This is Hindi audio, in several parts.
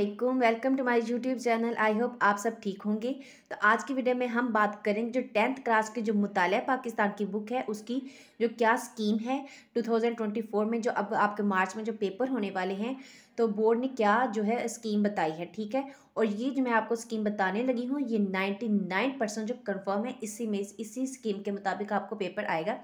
Aslam welcome to my YouTube channel I hope आप सब ठीक होंगे तो आज की वीडियो में हम बात करेंगे जो टेंथ क्लास की जो मुताल पाकिस्तान की बुक है उसकी जो क्या स्कीम है 2024 में जो अब आपके मार्च में जो पेपर होने वाले हैं तो बोर्ड ने क्या जो है स्कीम बताई है ठीक है और ये जो मैं आपको स्कीम बताने लगी हूँ ये नाइन्टी जो कन्फर्म है इसी में इसी स्कीम के मुताबिक आपको पेपर आएगा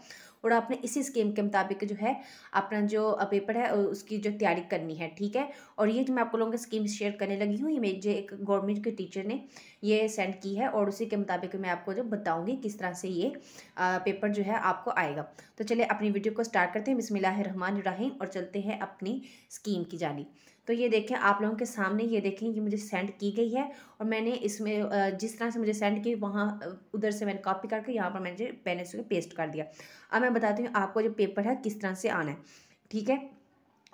और आपने इसी स्कीम के मुताबिक जो है अपना जो पेपर है उसकी जो तैयारी करनी है ठीक है और ये जो मैं आपको लोगों की स्कीम शेयर करने लगी हूँ ये मेरे एक गवर्नमेंट के टीचर ने ये सेंड की है और उसी के मुताबिक मैं आपको जो बताऊँगी किस तरह से ये पेपर जो है आपको आएगा तो चलिए अपनी वीडियो को स्टार्ट करते हैं बिसमिल्लाम और चलते हैं अपनी स्कीम की जानी तो ये देखें आप लोगों के सामने ये देखें ये मुझे सेंड की गई है और मैंने इसमें जिस तरह से मुझे सेंड की वहाँ उधर से मैंने कॉपी करके यहाँ पर मैंने पहले से पेस्ट कर दिया अब मैं बताती हूँ आपको जो पेपर है किस तरह से आना है ठीक है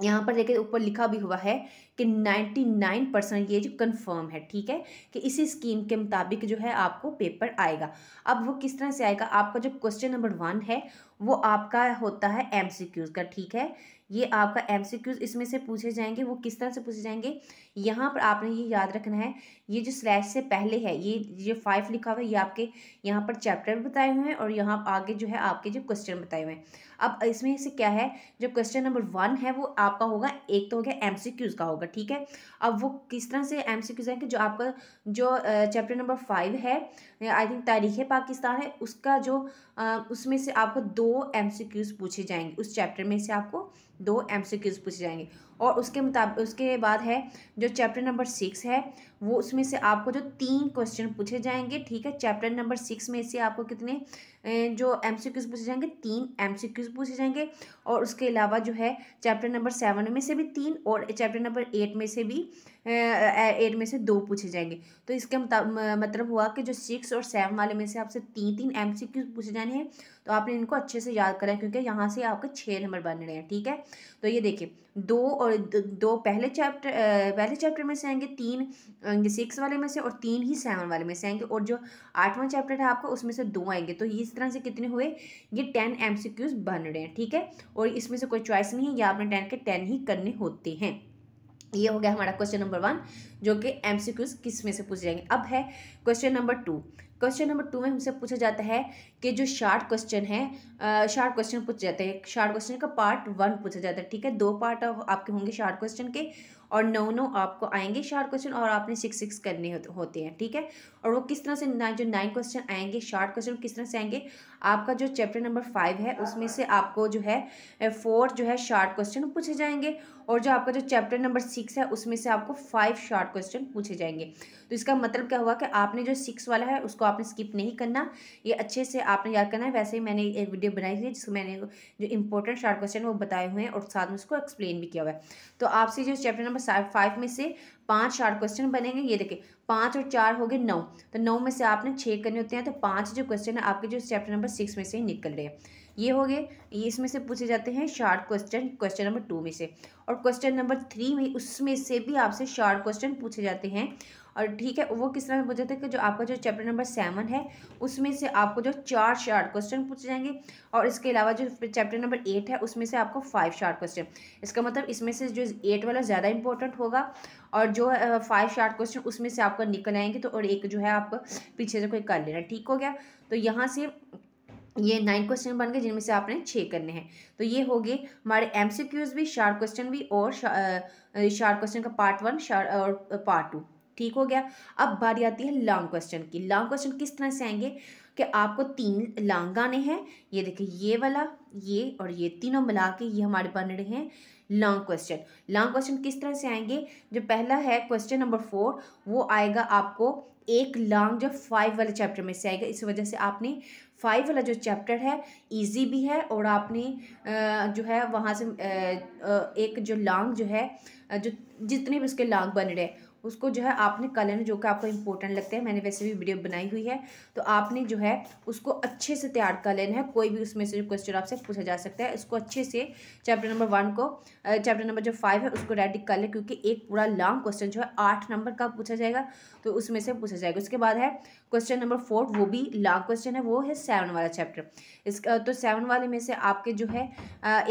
यहाँ पर देखिए ऊपर लिखा भी हुआ है कि 99 परसेंट ये जो कंफर्म है ठीक है कि इसी स्कीम के मुताबिक जो है आपको पेपर आएगा अब वो किस तरह से आएगा आपका जो क्वेश्चन नंबर वन है वो आपका होता है एमसीक्यूज का ठीक है ये आपका एम इसमें से पूछे जाएंगे वो किस तरह से पूछे जाएंगे यहाँ पर आपने ये याद रखना है ये जो स्लैश से पहले है ये जो फाइव लिखा हुआ है ये आपके यहाँ पर चैप्टर बताए हुए हैं और यहाँ आगे जो है आपके जो क्वेश्चन बताए हुए हैं अब इसमें से क्या है जो क्वेश्चन नंबर वन है वो आपका होगा एक तो हो गया एम का होगा ठीक है अब वो किस तरह से एम सी क्यूज जो आपका जो चैप्टर नंबर फाइव है आई थिंक तारीख पाकिस्तान है उसका जो उसमें से आपको दो एम पूछे जाएंगे उस चैप्टर में से आपको दो एम क्यूज़ पूछे जाएंगे और उसके मुताबिक उसके बाद है जो चैप्टर नंबर सिक्स है वो उसमें से आपको जो तीन क्वेश्चन पूछे जाएंगे ठीक है चैप्टर नंबर सिक्स में से आपको कितने जो एम पूछे जाएंगे तीन एम पूछे जाएंगे और उसके अलावा जो है चैप्टर नंबर सेवन में से भी तीन और चैप्टर नंबर एट में से भी एट में से दो पूछे जाएंगे तो इसके मतलब हुआ कि जो सिक्स और सेवन वाले में से आपसे तीन तीन एम पूछे जाने हैं तो आपने इनको अच्छे से याद है क्योंकि यहाँ से आपके छः नंबर बन रहे हैं ठीक है तो ये देखिए दो और दो पहले चैप्टर पहले चैप्टर में से आएंगे तीन आएंगे सिक्स वाले में से और तीन ही सेवन वाले में से आएंगे और जो आठवां चैप्टर है आपका उसमें से दो आएंगे तो इस तरह से कितने हुए ये टेन एम बन रहे हैं ठीक है और इसमें से कोई चॉइस नहीं है ये आपने टेन के टेन ही करने होते हैं ये हो गया हमारा क्वेश्चन नंबर वन जो कि एम किस में से पूछे जाएंगे अब है question number two question number two में हमसे पूछा जाता है कि जो शार्ट क्वेश्चन है शार्ट क्वेश्चन पूछे जाते हैं शार्ट क्वेश्चन का पार्ट वन पूछा जाता है ठीक है दो पार्ट आपके होंगे शार्ट क्वेश्चन के और नौ नौ आपको आएंगे शार्ट क्वेश्चन और आपने सिक्स सिक्स करने होते हैं ठीक है और वो किस तरह से ना, जो नाइन क्वेश्चन आएंगे शार्ट क्वेश्चन किस तरह से आएंगे आपका जो चैप्टर नंबर फाइव है उसमें से आपको जो है फोर जो है शार्ट क्वेश्चन पूछे जाएंगे और जो आपका जो चैप्टर नंबर सिक्स है उसमें से आपको फाइव शार्ट क्वेश्चन पूछे जाएंगे तो इसका मतलब क्या हुआ कि आपने जो सिक्स वाला है उसको इसको आपने स्किप नहीं करना ये अच्छे से आपने याद करना है वैसे ही मैंने एक वीडियो बनाई थी जिसमें मैंने जो इंपॉर्टेंट शार्ट क्वेश्चन वो बताए हुए हैं और साथ में उसको एक्सप्लेन भी किया हुआ है तो आपसे जो चैप्टर नंबर फाइव में से पाँच शार्ट क्वेश्चन बनेंगे ये देखें पाँच और चार हो गए नौ तो नौ में से आपने छः करने होते हैं तो पाँच जो क्वेश्चन है आपके जो चैप्टर नंबर सिक्स में से ही निकल रहे हैं ये हो गए ये इसमें से पूछे जाते हैं short question question number two में से और क्वेश्चन नंबर थ्री में उसमें से भी आपसे शार्ट क्वेश्चन पूछे जाते हैं और ठीक है वो किस तरह से पूछे थे कि जो आपका जो चैप्टर नंबर सेवन है उसमें से आपको जो चार शार्ट क्वेश्चन पूछे जाएंगे और इसके अलावा जो चैप्टर नंबर एट है उसमें से आपको फाइव शार्ट क्वेश्चन इसका मतलब इसमें से जो एट वाला ज़्यादा इंपॉर्टेंट होगा और जो फाइव शार्ट क्वेश्चन उसमें से आपका निकल आएंगे तो और एक जो है आप पीछे से कोई कर लेना ठीक हो गया तो यहाँ से ये नाइन क्वेश्चन बन गए जिनमें से आपने छः करने हैं तो ये हो गए हमारे एमसीक्यूज भी शार्ट क्वेश्चन भी और शार्ट क्वेश्चन का पार्ट वन शार्ट और पार्ट टू ठीक हो गया अब बारी आती है लॉन्ग क्वेश्चन की लॉन्ग क्वेश्चन किस तरह से आएंगे कि आपको तीन लॉन्ग आने हैं ये देखिए ये वाला ये और ये तीनों मिला के ये हमारे बन रहे हैं लॉन्ग क्वेश्चन लॉन्ग क्वेश्चन किस तरह से आएंगे जो पहला है क्वेश्चन नंबर फोर वो आएगा आपको एक लॉन्ग जो फाइव वाले चैप्टर में से आएगा इस वजह से आपने फाइव वाला जो चैप्टर है इजी भी है और आपने जो है वहाँ से एक जो लॉन्ग जो है जो जितने भी उसके लॉन्ग बन रहे हैं उसको जो है आपने कलर जो कि आपको इंपॉर्टेंट लगते हैं मैंने वैसे भी वीडियो बनाई हुई है तो आपने जो है उसको अच्छे से तैयार कर लेना है कोई भी उसमें से क्वेश्चन आपसे पूछा जा सकता है इसको अच्छे से चैप्टर नंबर वन को चैप्टर नंबर जो फाइव है उसको रेडी कर लें क्योंकि एक पूरा लॉन्ग क्वेश्चन जो है आठ नंबर का पूछा जाएगा तो उसमें से पूछा जाएगा उसके बाद है क्वेश्चन नंबर फोर वो भी लॉन्ग क्वेश्चन है वो है सेवन वाला चैप्टर इसका तो सेवन वाले में से आपके जो है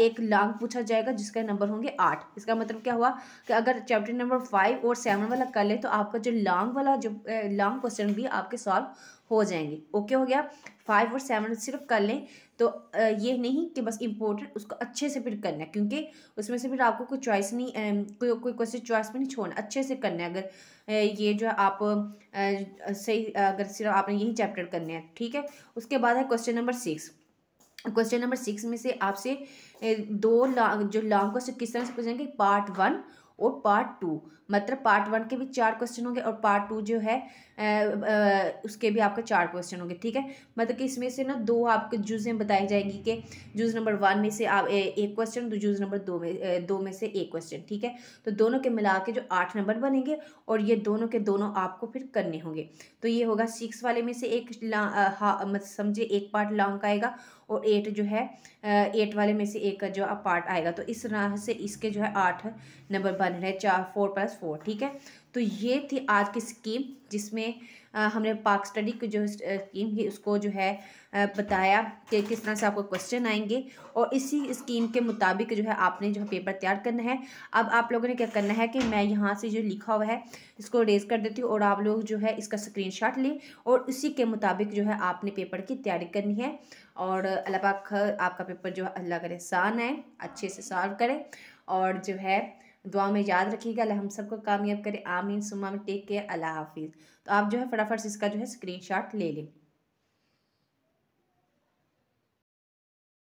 एक लॉन्ग पूछा जाएगा जिसका नंबर होंगे आठ इसका मतलब क्या हुआ कि अगर चैप्टर नंबर फाइव और सेवन वाला साथ कर ले तो आपका जो लॉन्ग वाला जो लॉन्ग क्वेश्चन भी आपके सॉल्व हो जाएंगे ओके हो गया फाइव और सेवन सिर्फ कर लें तो ये नहीं कि बस इम्पोर्टेंट उसको अच्छे से फिर करना है क्योंकि उसमें से फिर आपको कोई चॉइस नहीं कोई कोई क्वेश्चन चॉइस में नहीं छोड़ना अच्छे से करना है अगर ये जो है आप सही अगर सिर्फ आपने यही चैप्टर करने हैं ठीक है उसके बाद है question number six question number six में से आपसे दो लॉन्ग जो लॉन्ग क्वेश्चन किस तरह से पूछेंगे पार्ट वन और पार्ट टू मतलब पार्ट वन के भी चार क्वेश्चन होंगे और पार्ट टू जो है उसके भी आपका चार क्वेश्चन होंगे ठीक है मतलब कि इसमें से ना दो आपके जूजें बताई जाएंगी कि जूज नंबर वन में से आप एक क्वेश्चन तो जूज नंबर दो में दो में से एक क्वेश्चन ठीक है तो दोनों के मिला के जो आठ नंबर बनेंगे और ये दोनों के दोनों आपको फिर करने होंगे तो ये होगा सिक्स वाले में से एक मतलब समझिए एक पार्ट लॉन्ग का आएगा और एट जो है एट वाले में से एक का जो पार्ट आएगा तो इस तरह से इसके जो है आठ नंबर बन रहे चार फोर प्लस फोर ठीक है तो ये थी आज की स्कीम जिसमें हमने पाक स्टडी की जो स्कीम थी उसको जो है बताया कि किस तरह से आपको क्वेश्चन आएंगे और इसी स्कीम के मुताबिक जो है आपने जो है पेपर तैयार करना है अब आप लोगों ने क्या करना है कि मैं यहाँ से जो लिखा हुआ है इसको रेज कर देती हूँ और आप लोग जो है इसका स्क्रीन शॉट लें और उसी के मुताबिक जो है आपने पेपर की तैयारी करनी है और अल्लाह पाक आपका पेपर जो है अल्लाह करे आसान है अच्छे से सॉल्व करें और जो है दुआ में याद रखिएगा अल्लाह हम सबको कामयाब करे आमीन सुमा में टेक केयर अल्लाह हाफिज़ तो आप जो है फटाफट से इसका जो है स्क्रीनशॉट ले लें